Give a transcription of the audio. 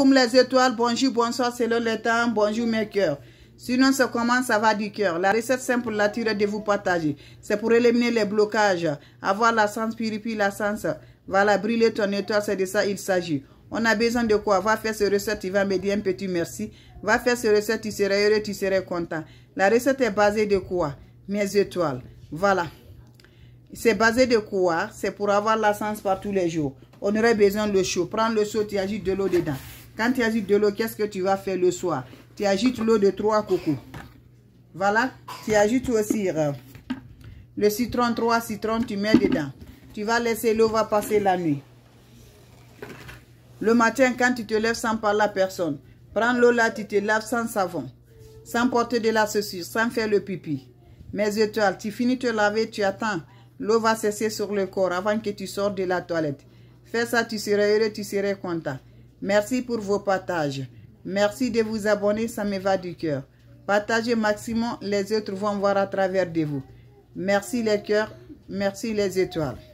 Comme les étoiles, bonjour, bonsoir, c'est le temps, bonjour mes cœurs. Sinon, ça commence, ça va du cœur. La recette simple, la tire de vous partager. C'est pour éliminer les blocages, avoir la sens, puis la sens. Voilà, brûler ton étoile, c'est de ça il s'agit. On a besoin de quoi Va faire cette recette, tu vas me dire un petit merci. Va faire cette recette, tu seras heureux, tu seras content. La recette est basée de quoi Mes étoiles. Voilà. C'est basé de quoi C'est pour avoir la sens par tous les jours. On aurait besoin de chaud. Prends le chaud, tu ajoutes de l'eau dedans. Quand tu agites de l'eau, qu'est-ce que tu vas faire le soir Tu agites l'eau de trois cocos. Voilà. Tu agites aussi le citron, trois citrons, tu mets dedans. Tu vas laisser l'eau va passer la nuit. Le matin, quand tu te lèves sans parler à personne, prends l'eau là, tu te laves sans savon, sans porter de la saucisse, sans faire le pipi. Mes étoiles, tu finis de te laver, tu attends. L'eau va cesser sur le corps avant que tu sortes de la toilette. Fais ça, tu seras heureux, tu seras content. Merci pour vos partages. Merci de vous abonner, ça me va du cœur. Partagez maximum, les autres vont voir à travers de vous. Merci les cœurs, merci les étoiles.